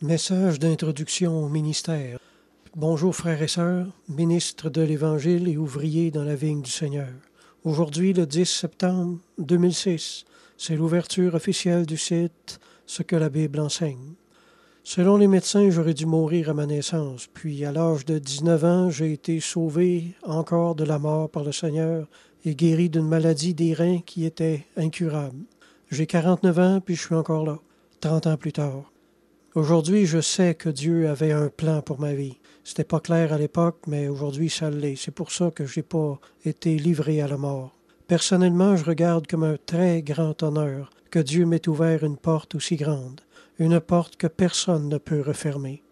Message d'introduction au ministère. Bonjour frères et sœurs, ministres de l'Évangile et ouvriers dans la vigne du Seigneur. Aujourd'hui, le 10 septembre 2006, c'est l'ouverture officielle du site Ce que la Bible enseigne. Selon les médecins, j'aurais dû mourir à ma naissance, puis à l'âge de 19 ans, j'ai été sauvé encore de la mort par le Seigneur et guéri d'une maladie des reins qui était incurable. J'ai 49 ans, puis je suis encore là, 30 ans plus tard. Aujourd'hui, je sais que Dieu avait un plan pour ma vie. n'était pas clair à l'époque, mais aujourd'hui ça l'est. C'est pour ça que j'ai pas été livré à la mort. Personnellement, je regarde comme un très grand honneur que Dieu m'ait ouvert une porte aussi grande, une porte que personne ne peut refermer.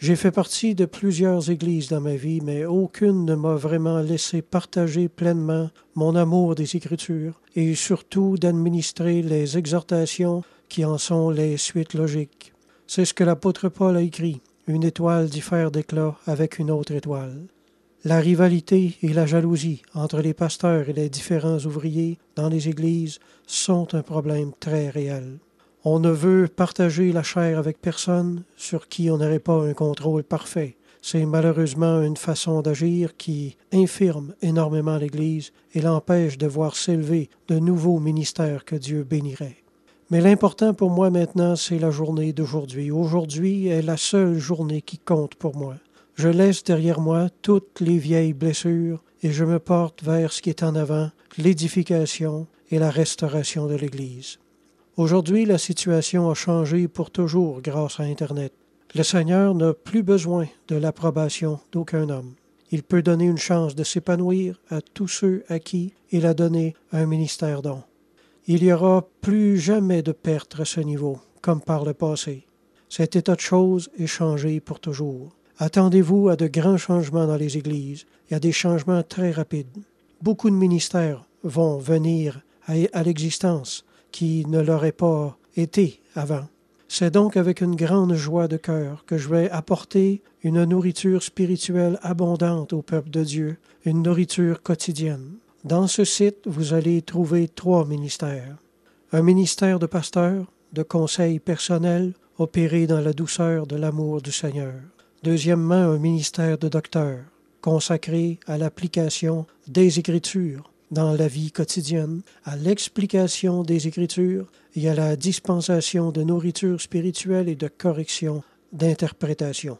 J'ai fait partie de plusieurs églises dans ma vie, mais aucune ne m'a vraiment laissé partager pleinement mon amour des Écritures et surtout d'administrer les exhortations qui en sont les suites logiques. C'est ce que l'apôtre Paul a écrit. Une étoile diffère d'éclat avec une autre étoile. La rivalité et la jalousie entre les pasteurs et les différents ouvriers dans les églises sont un problème très réel. On ne veut partager la chair avec personne sur qui on n'aurait pas un contrôle parfait. C'est malheureusement une façon d'agir qui infirme énormément l'Église et l'empêche de voir s'élever de nouveaux ministères que Dieu bénirait. Mais l'important pour moi maintenant, c'est la journée d'aujourd'hui. Aujourd'hui est la seule journée qui compte pour moi. Je laisse derrière moi toutes les vieilles blessures et je me porte vers ce qui est en avant, l'édification et la restauration de l'Église. Aujourd'hui, la situation a changé pour toujours grâce à Internet. Le Seigneur n'a plus besoin de l'approbation d'aucun homme. Il peut donner une chance de s'épanouir à tous ceux à qui il a donné un ministère d'on. Il n'y aura plus jamais de perte à ce niveau, comme par le passé. Cet état de choses est changé pour toujours. Attendez-vous à de grands changements dans les églises et à des changements très rapides. Beaucoup de ministères vont venir à, à l'existence qui ne l'auraient pas été avant. C'est donc avec une grande joie de cœur que je vais apporter une nourriture spirituelle abondante au peuple de Dieu, une nourriture quotidienne. Dans ce site, vous allez trouver trois ministères. Un ministère de pasteur, de conseil personnel, opéré dans la douceur de l'amour du Seigneur. Deuxièmement, un ministère de docteur, consacré à l'application des Écritures dans la vie quotidienne, à l'explication des Écritures et à la dispensation de nourriture spirituelle et de correction d'interprétation.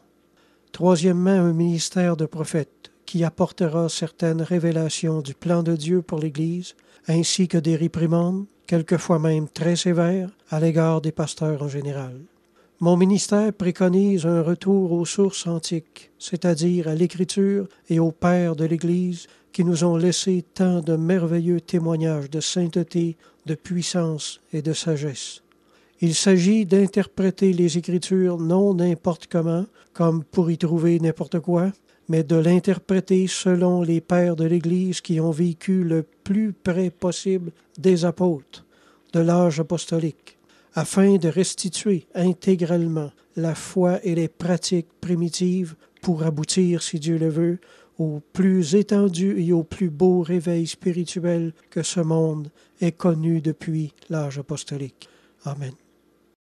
Troisièmement, un ministère de prophète qui apportera certaines révélations du plan de Dieu pour l'Église, ainsi que des réprimandes, quelquefois même très sévères, à l'égard des pasteurs en général. Mon ministère préconise un retour aux sources antiques, c'est-à-dire à, l'Écriture et aux pères de l'Église qui nous ont laissé tant de merveilleux témoignages de sainteté, de puissance et de sagesse. Il s'agit d'interpréter les Écritures non n'importe comment, comme pour y trouver n'importe quoi, mais de l'interpréter selon les pères de l'Église qui ont vécu le plus près possible des apôtres de l'âge apostolique, afin de restituer intégralement la foi et les pratiques primitives pour aboutir, si Dieu le veut, au plus étendu et au plus beau réveil spirituel que ce monde ait connu depuis l'âge apostolique. Amen.